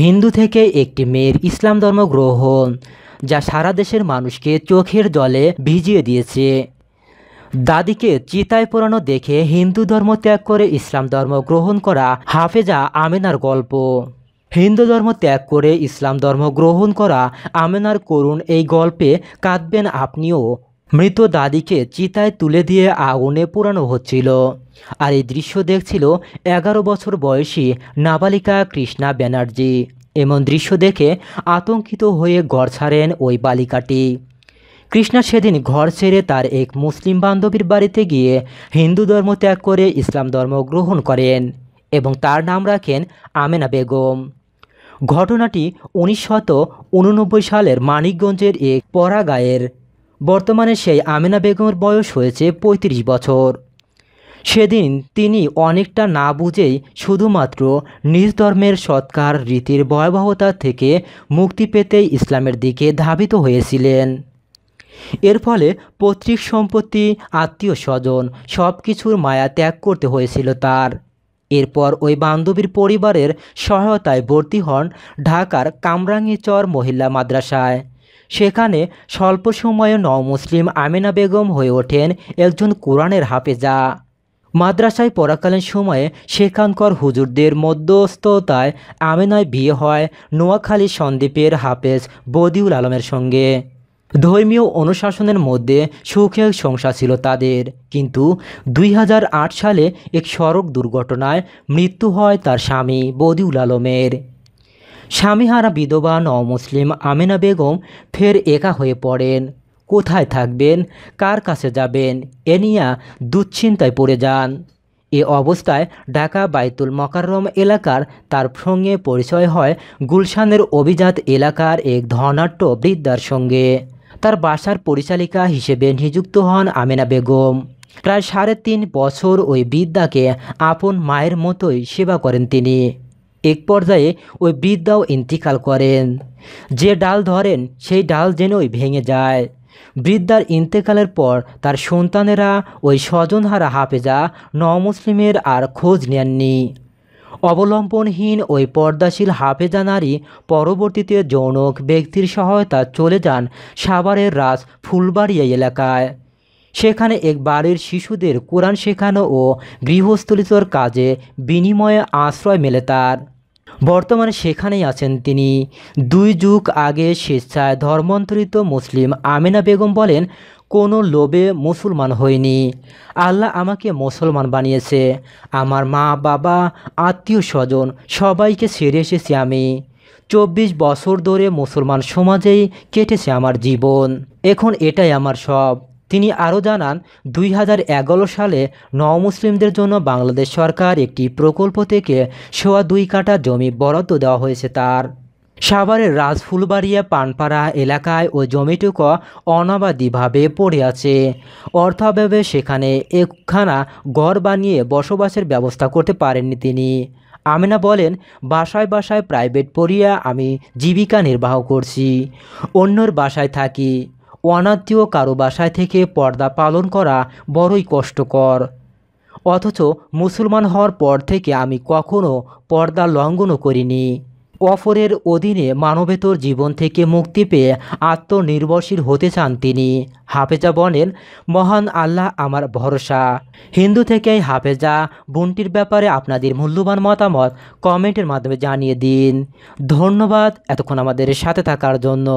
হিন্দু থেকে একটি মেয়ের ইসলাম ধর্ম গ্রহণ যা সারা দেশের মানুষকে চোখের জলে ভিজিয়ে দিয়েছে দাদিকে চিতায় পোড়ানো দেখে হিন্দু ধর্ম ত্যাগ করে ইসলাম ধর্ম গ্রহণ করা হাফেজা আমেনার গল্প হিন্দু ধর্ম ত্যাগ করে ইসলাম ধর্ম গ্রহণ করা আমেনার করুণ এই গল্পে কাঁদবেন আপনিও মৃত দাদিকে চিতায় তুলে দিয়ে আগুনে পোড়ানো হচ্ছিল আর এই দৃশ্য দেখছিল এগারো বছর বয়সী নাবালিকা কৃষ্ণা ব্যানার্জি এমন দৃশ্য দেখে আতঙ্কিত হয়ে ঘর ছাড়েন ওই বালিকাটি কৃষ্ণা সেদিন ঘর ছেড়ে তার এক মুসলিম বান্ধবীর বাড়িতে গিয়ে হিন্দু ধর্ম ত্যাগ করে ইসলাম ধর্ম গ্রহণ করেন এবং তার নাম রাখেন আমেনা বেগম ঘটনাটি উনিশ সালের মানিকগঞ্জের এক পরাগায়ের বর্তমানে সেই আমিনা বেগমের বয়স হয়েছে ৩৫ বছর সেদিন তিনি অনেকটা না বুঝেই শুধুমাত্র নিজ ধর্মের সৎকার রীতির ভয়াবহতা থেকে মুক্তি পেতে ইসলামের দিকে ধাবিত হয়েছিলেন এর ফলে পৈতৃক সম্পত্তি আত্মীয় স্বজন সব কিছুর মায়া ত্যাগ করতে হয়েছিল তার এরপর ওই বান্ধবীর পরিবারের সহায়তায় ভর্তি হন ঢাকার কামরাঙ্গিচর মহিলা মাদ্রাসায় সেখানে স্বল্প সময়ে ন মুসলিম আমিনা বেগম হয়ে ওঠেন একজন কোরআনের হাফেজা মাদ্রাসায় পড়াকালীন সময়ে সেখানকার হুজুরদের মধ্যস্থতায় আমিনায় বিয়ে হয় নোয়াখালী সন্দ্বীপের হাফেজ বদিউল আলমের সঙ্গে ধর্মীয় অনুশাসনের মধ্যে সুখের সংসার ছিল তাদের কিন্তু দুই সালে এক সড়ক দুর্ঘটনায় মৃত্যু হয় তার স্বামী বদিউল আলমের স্বামীহারা বিধবা ন মুসলিম আমিনা বেগম ফের একা হয়ে পড়েন কোথায় থাকবেন কার কাছে যাবেন এ নিয়ে দুশ্চিন্তায় পড়ে যান এ অবস্থায় ঢাকা বাইতুল মকাররম এলাকার তার সঙ্গে পরিচয় হয় গুলশানের অভিজাত এলাকার এক ধনাঢ্য বৃদ্ধার সঙ্গে তার বাসার পরিচালিকা হিসেবে নিযুক্ত হন আমিনা বেগম প্রায় সাড়ে তিন বছর ওই বৃদ্ধাকে আপন মায়ের মতোই সেবা করেন তিনি এক পর্যায়ে ওই বৃদ্ধাও ইন্তিকাল করেন যে ডাল ধরেন সেই ডাল ওই ভেঙে যায় বৃদ্ধার ইন্তেকালের পর তার সন্তানেরা ওই স্বজনহারা হাফেজা ন মুসলিমের আর খোঁজ নেননি অবলম্বনহীন ওই পর্দাশীল হাফেজা নারী পরবর্তীতে যৌনক ব্যক্তির সহায়তা চলে যান সাভারের রাজ ফুলবাড়িয়া এলাকায় সেখানে এক বাড়ির শিশুদের কোরআন শেখানো ও গৃহস্থলিতর কাজে বিনিময়ে আশ্রয় মেলে তার বর্তমানে সেখানেই আছেন তিনি দুই যুগ আগে স্বেচ্ছায় ধর্মান্তরিত মুসলিম আমিনা বেগম বলেন কোনো লোভে মুসলমান হয়নি আল্লাহ আমাকে মুসলমান বানিয়েছে আমার মা বাবা আত্মীয় স্বজন সবাইকে ছেড়ে এসেছি আমি চব্বিশ বছর ধরে মুসলমান সমাজেই কেটেছে আমার জীবন এখন এটাই আমার সব তিনি আরও জানান দুই সালে নমুসলিমদের জন্য বাংলাদেশ সরকার একটি প্রকল্প থেকে সোয়া দুই কাটা জমি বরাদ্দ দেওয়া হয়েছে তার সাভারের রাজফুলবাড়িয়া পানপাড়া এলাকায় ও জমিটুকু অনাবাদীভাবে পড়ে আছে অর্থাভাবে সেখানে একখানা ঘর বানিয়ে বসবাসের ব্যবস্থা করতে পারেননি তিনি আমিনা বলেন বাসায় বাসায় প্রাইভেট পড়িয়া আমি জীবিকা নির্বাহ করছি অন্যর বাসায় থাকি অনাত্মীয় কারো বাসায় থেকে পর্দা পালন করা বড়ই কষ্টকর অথচ মুসলমান হওয়ার পর থেকে আমি কখনও পর্দা লঙ্ঘনও করিনি অপরের অধীনে মানবেতর জীবন থেকে মুক্তি পেয়ে আত্মনির্ভরশীল হতে চান তিনি হাফেজা বলেন মহান আল্লাহ আমার ভরসা হিন্দু থেকে হাফেজা বোনটির ব্যাপারে আপনাদের মূল্যবান মতামত কমেন্টের মাধ্যমে জানিয়ে দিন ধন্যবাদ এতক্ষণ আমাদের সাথে থাকার জন্য